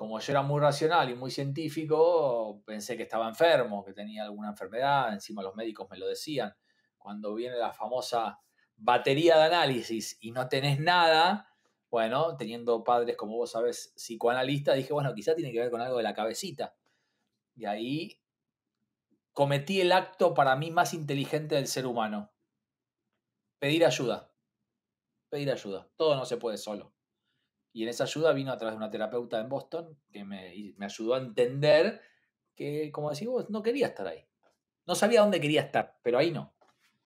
como yo era muy racional y muy científico, pensé que estaba enfermo, que tenía alguna enfermedad, encima los médicos me lo decían. Cuando viene la famosa batería de análisis y no tenés nada, bueno, teniendo padres como vos sabés, psicoanalistas, dije, bueno, quizá tiene que ver con algo de la cabecita. Y ahí cometí el acto para mí más inteligente del ser humano. Pedir ayuda. Pedir ayuda. Todo no se puede solo. Y en esa ayuda vino a través de una terapeuta en Boston que me, ayudó a entender que, como decís vos, no quería estar ahí. No sabía dónde quería estar, pero ahí no.